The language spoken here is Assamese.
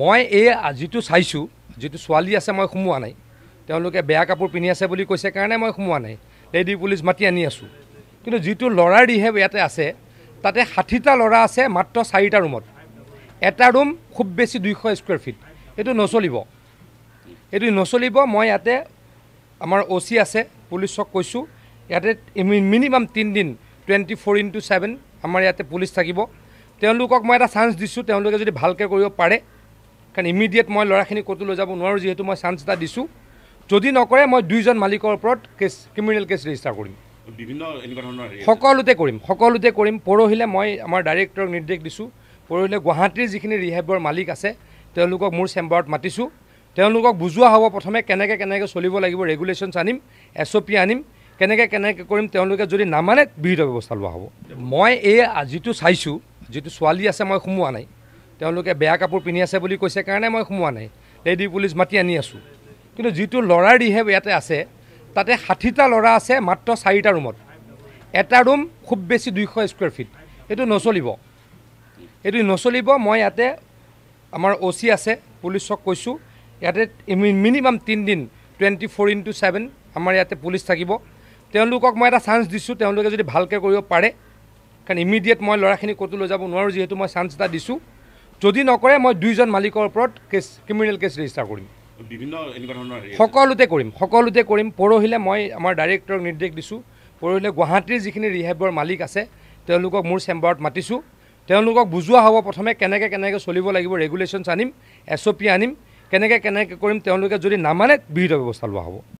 মই এই যিটো চাইছোঁ যিটো ছোৱালী আছে মই সোমোৱা নাই তেওঁলোকে বেয়া কাপোৰ পিন্ধি আছে বুলি কৈছে কাৰণে মই সোমোৱা নাই লেডি পুলিচ মাতি আনি আছোঁ কিন্তু যিটো ল'ৰাৰ ৰিহেব ইয়াতে আছে তাতে ষাঠিটা ল'ৰা আছে মাত্ৰ চাৰিটা ৰুমত এটা ৰুম খুব বেছি দুইশ স্কুৱেৰ ফিট এইটো নচলিব এইটো নচলিব মই ইয়াতে আমাৰ অ' চি আছে পুলিচক কৈছোঁ ইয়াতে মিনিমাম তিনিদিন টুৱেণ্টি ফ'ৰ ইণ্টু ছেভেন আমাৰ ইয়াতে পুলিচ থাকিব তেওঁলোকক মই এটা চান্স দিছোঁ তেওঁলোকে যদি ভালকৈ কৰিব পাৰে কাৰণ ইমিডিয়েট মই ল'ৰাখিনি ক'তো লৈ যাব নোৱাৰোঁ যিহেতু মই চান্স এটা দিছোঁ যদি নকৰে মই দুইজন মালিকৰ ওপৰত কেছ ক্ৰিমিনেল কেছ ৰেজিষ্টাৰ কৰিম সকলোতে কৰিম সকলোতে কৰিম পৰহিলে মই আমাৰ ডাইৰেক্টৰক নিৰ্দেশ দিছোঁ পৰহিলে গুৱাহাটীৰ যিখিনি ৰিহেবৰ মালিক আছে তেওঁলোকক মোৰ চেম্বাৰত মাতিছোঁ তেওঁলোকক বুজোৱা হ'ব প্ৰথমে কেনেকৈ কেনেকৈ চলিব লাগিব ৰেগুলেশ্যনছ আনিম এছ অ' পি আনিম কেনেকৈ কেনেকৈ কৰিম তেওঁলোকে যদি নামানে বিহিত ব্যৱস্থা লোৱা হ'ব মই এই যিটো চাইছোঁ যিটো ছোৱালী আছে মই সোমোৱা নাই তেওঁলোকে বেয়া কাপোৰ পিন্ধি আছে বুলি কৈছে কাৰণে মই সোমোৱা নাই লেডি পুলিচ মাতি আনি আছোঁ কিন্তু যিটো ল'ৰাৰ দিহে ইয়াতে আছে তাতে ষাঠিটা ল'ৰা আছে মাত্ৰ চাৰিটা ৰুমত এটা ৰুম খুব বেছি দুইশ স্কুৱেৰ ফিট সেইটো নচলিব সেইটো নচলিব মই ইয়াতে আমাৰ অ' চি আছে পুলিচক কৈছোঁ ইয়াতে মিনিমাম তিনিদিন টুৱেণ্টি ফ'ৰ ইণ্টু ছেভেন আমাৰ ইয়াতে পুলিচ থাকিব তেওঁলোকক মই এটা চান্স দিছোঁ তেওঁলোকে যদি ভালকৈ কৰিব পাৰে কাৰণ ইমিডিয়েট মই ল'ৰাখিনি ক'তো লৈ যাব নোৱাৰোঁ যিহেতু মই চান্স এটা দিছোঁ যদি নকৰে মই দুইজন মালিকৰ ওপৰত কেছ ক্ৰিমিনেল কেছ ৰেজিষ্টাৰ কৰিম সকলোতে কৰিম সকলোতে কৰিম পৰহিলৈ মই আমাৰ ডাইৰেক্টৰক নিৰ্দেশ দিছোঁ পৰহিলৈ গুৱাহাটীৰ যিখিনি ৰিহেবৰ মালিক আছে তেওঁলোকক মোৰ চেম্বাৰত মাতিছোঁ তেওঁলোকক বুজোৱা হ'ব প্ৰথমে কেনেকৈ কেনেকৈ চলিব লাগিব ৰেগুলেশ্যনছ আনিম এছ অ' পি আনিম কেনেকৈ কেনেকৈ কৰিম তেওঁলোকে যদি নামানে বিহিত ব্যৱস্থা লোৱা হ'ব